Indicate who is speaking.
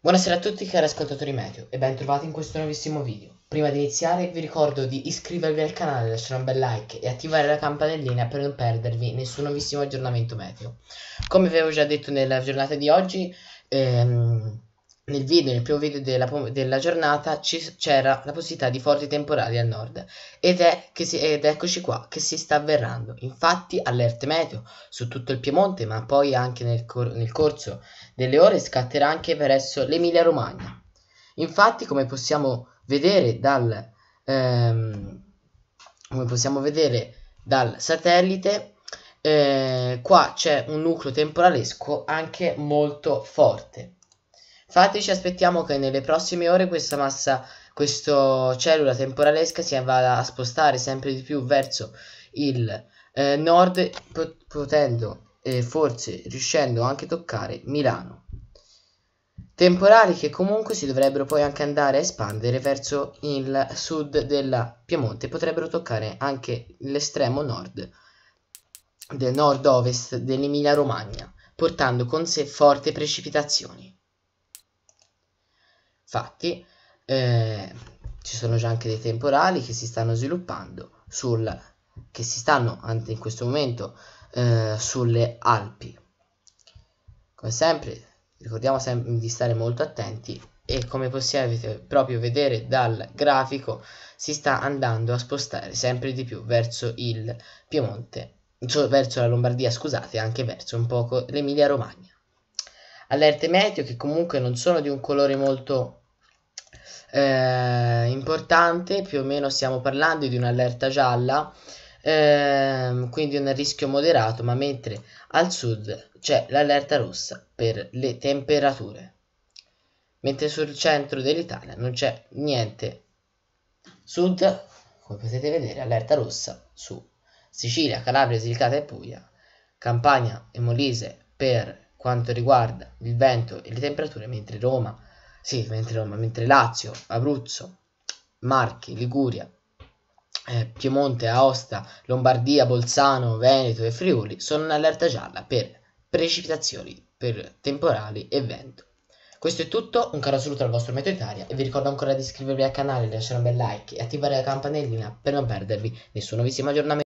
Speaker 1: Buonasera a tutti cari ascoltatori medio e ben trovati in questo nuovissimo video. Prima di iniziare vi ricordo di iscrivervi al canale, lasciare un bel like e attivare la campanellina per non perdervi nessun nuovissimo aggiornamento meteo. Come vi avevo già detto nella giornata di oggi, ehm, nel video, nel primo video della, della giornata c'era la possibilità di forti temporali al nord ed, si, ed, eccoci qua che si sta avverrando. Infatti allerte meteo su tutto il Piemonte ma poi anche nel, cor nel corso delle ore scatterà anche verso l'Emilia Romagna. Infatti come possiamo vedere dal, ehm, possiamo vedere dal satellite eh, qua c'è un nucleo temporalesco anche molto forte. Infatti ci aspettiamo che nelle prossime ore questa massa, questa cellula temporalesca si vada a spostare sempre di più verso il eh, nord, potendo e eh, forse riuscendo anche a toccare Milano. Temporali che comunque si dovrebbero poi anche andare a espandere verso il sud della Piemonte, potrebbero toccare anche l'estremo nord del nord-ovest dell'Emilia Romagna, portando con sé forti precipitazioni. Infatti, eh, ci sono già anche dei temporali che si stanno sviluppando sul, che si stanno anche in questo momento eh, sulle Alpi. Come sempre, ricordiamo sempre di stare molto attenti e come possiamo proprio vedere dal grafico si sta andando a spostare sempre di più verso il Piemonte, verso la Lombardia, scusate, anche verso un poco l'Emilia Romagna allerte meteo che comunque non sono di un colore molto eh, importante, più o meno stiamo parlando di un'allerta gialla, ehm, quindi un rischio moderato, ma mentre al sud c'è l'allerta rossa per le temperature, mentre sul centro dell'Italia non c'è niente. Sud, come potete vedere, allerta rossa su Sicilia, Calabria, Silicata e Puglia, Campania e Molise per quanto riguarda il vento e le temperature, mentre Roma, sì, mentre Roma, mentre Lazio, Abruzzo, Marchi, Liguria, eh, Piemonte, Aosta, Lombardia, Bolzano, Veneto e Friuli sono in allerta gialla per precipitazioni, per temporali e vento. Questo è tutto, un caro saluto al vostro Meteo Italia e vi ricordo ancora di iscrivervi al canale, lasciare un bel like e attivare la campanellina per non perdervi nessun nuovissimo aggiornamento.